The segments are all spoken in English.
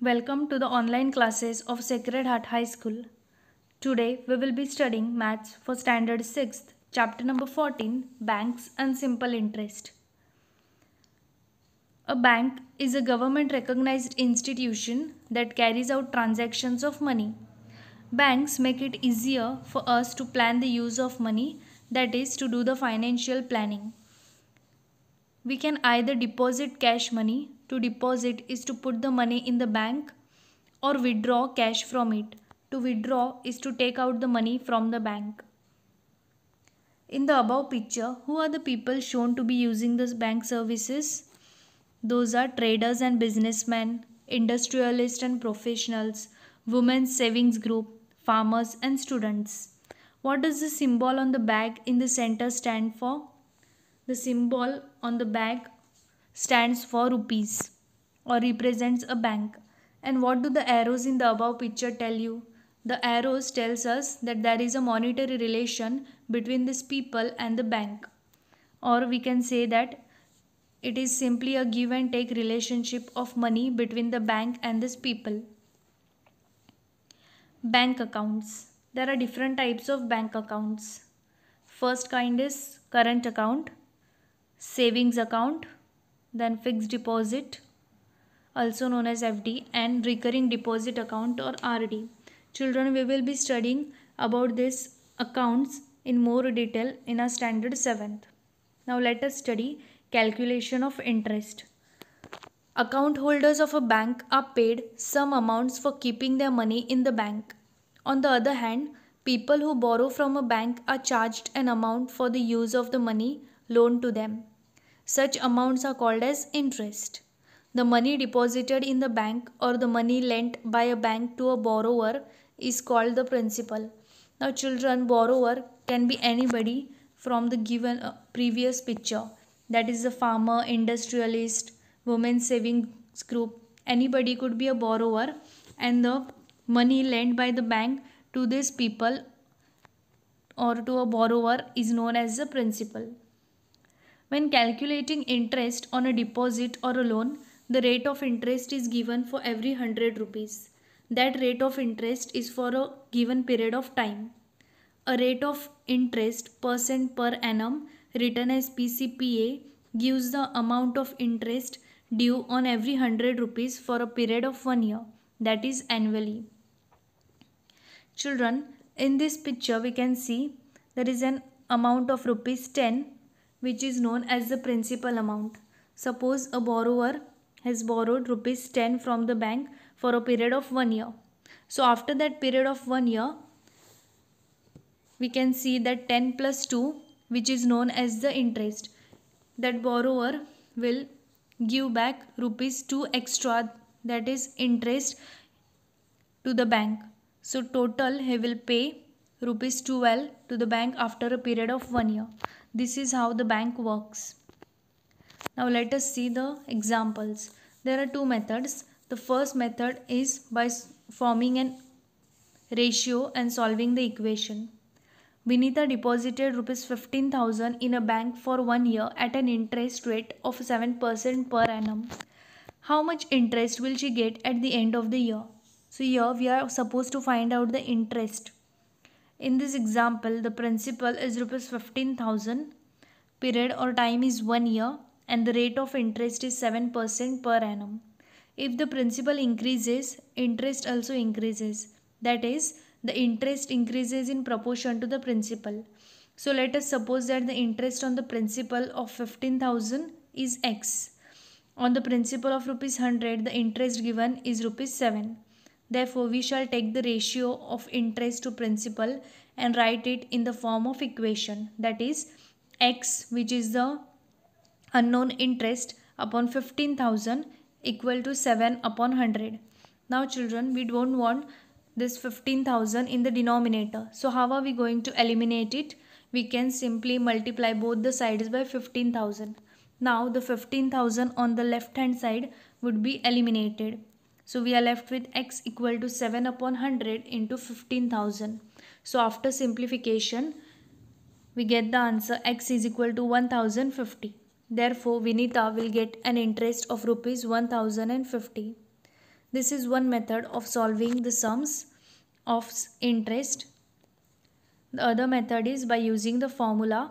Welcome to the online classes of Sacred Heart High School. Today we will be studying maths for standard 6th, chapter number 14, Banks and Simple Interest. A bank is a government recognized institution that carries out transactions of money. Banks make it easier for us to plan the use of money, that is to do the financial planning. We can either deposit cash money to deposit is to put the money in the bank or withdraw cash from it. To withdraw is to take out the money from the bank. In the above picture, who are the people shown to be using the bank services? Those are traders and businessmen, industrialists and professionals, women's savings group, farmers and students. What does the symbol on the bag in the center stand for? The symbol on the bag stands for rupees or represents a bank. And what do the arrows in the above picture tell you? The arrows tells us that there is a monetary relation between these people and the bank. Or we can say that it is simply a give and take relationship of money between the bank and these people. Bank accounts. There are different types of bank accounts. First kind is current account, savings account, then fixed deposit also known as FD and recurring deposit account or RD. Children, we will be studying about these accounts in more detail in our standard 7th. Now let us study calculation of interest. Account holders of a bank are paid some amounts for keeping their money in the bank. On the other hand, people who borrow from a bank are charged an amount for the use of the money loaned to them. Such amounts are called as interest. The money deposited in the bank or the money lent by a bank to a borrower is called the principal. Now children, borrower can be anybody from the given uh, previous picture. That is a farmer, industrialist, women savings group. Anybody could be a borrower and the money lent by the bank to these people or to a borrower is known as the principal. When calculating interest on a deposit or a loan, the rate of interest is given for every 100 rupees. That rate of interest is for a given period of time. A rate of interest percent per annum written as PCPA gives the amount of interest due on every 100 rupees for a period of one year that is annually. Children, in this picture we can see there is an amount of rupees 10 which is known as the principal amount. Suppose a borrower has borrowed rupees 10 from the bank for a period of 1 year. So after that period of 1 year, we can see that 10 plus 2 which is known as the interest. That borrower will give back rupees 2 extra that is interest to the bank. So total he will pay rupees 12 to the bank after a period of 1 year. This is how the bank works. Now let us see the examples. There are two methods. The first method is by forming an ratio and solving the equation. Vinita deposited rupees 15000 in a bank for 1 year at an interest rate of 7% per annum. How much interest will she get at the end of the year? So here we are supposed to find out the interest. In this example, the principal is rupees 15,000, period or time is 1 year and the rate of interest is 7% per annum. If the principal increases, interest also increases. That is, the interest increases in proportion to the principal. So let us suppose that the interest on the principal of 15,000 is x. On the principal of rupees 100, the interest given is rupees 7. Therefore, we shall take the ratio of interest to principal and write it in the form of equation that is x which is the unknown interest upon 15,000 equal to 7 upon 100. Now children we don't want this 15,000 in the denominator. So how are we going to eliminate it? We can simply multiply both the sides by 15,000. Now the 15,000 on the left hand side would be eliminated. So we are left with x equal to 7 upon 100 into 15,000. So after simplification, we get the answer x is equal to 1050. Therefore, Vinita will get an interest of rupees 1050. This is one method of solving the sums of interest. The other method is by using the formula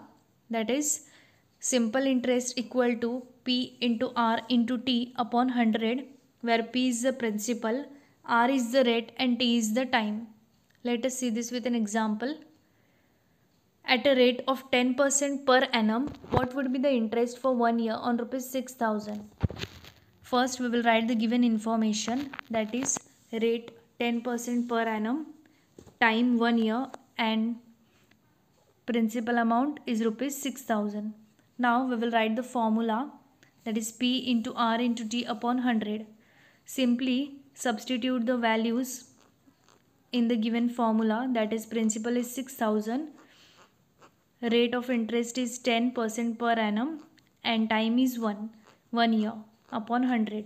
that is simple interest equal to P into R into T upon 100 where P is the principal, R is the rate and T is the time. Let us see this with an example. At a rate of 10% per annum, what would be the interest for one year on rupees 6000? First, we will write the given information that is rate 10% per annum, time one year and principal amount is rupees 6000. Now, we will write the formula that is P into R into T upon 100 simply substitute the values in the given formula that is principal is 6000 rate of interest is 10% per annum and time is 1 1 year upon 100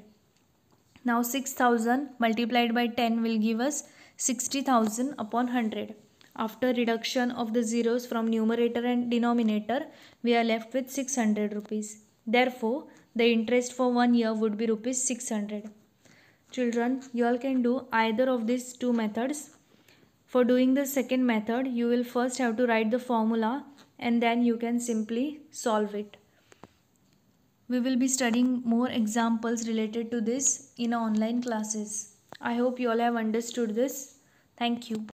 now 6000 multiplied by 10 will give us 60000 upon 100 after reduction of the zeros from numerator and denominator we are left with 600 rupees therefore the interest for one year would be rupees 600 Children, you all can do either of these two methods. For doing the second method, you will first have to write the formula and then you can simply solve it. We will be studying more examples related to this in online classes. I hope you all have understood this. Thank you.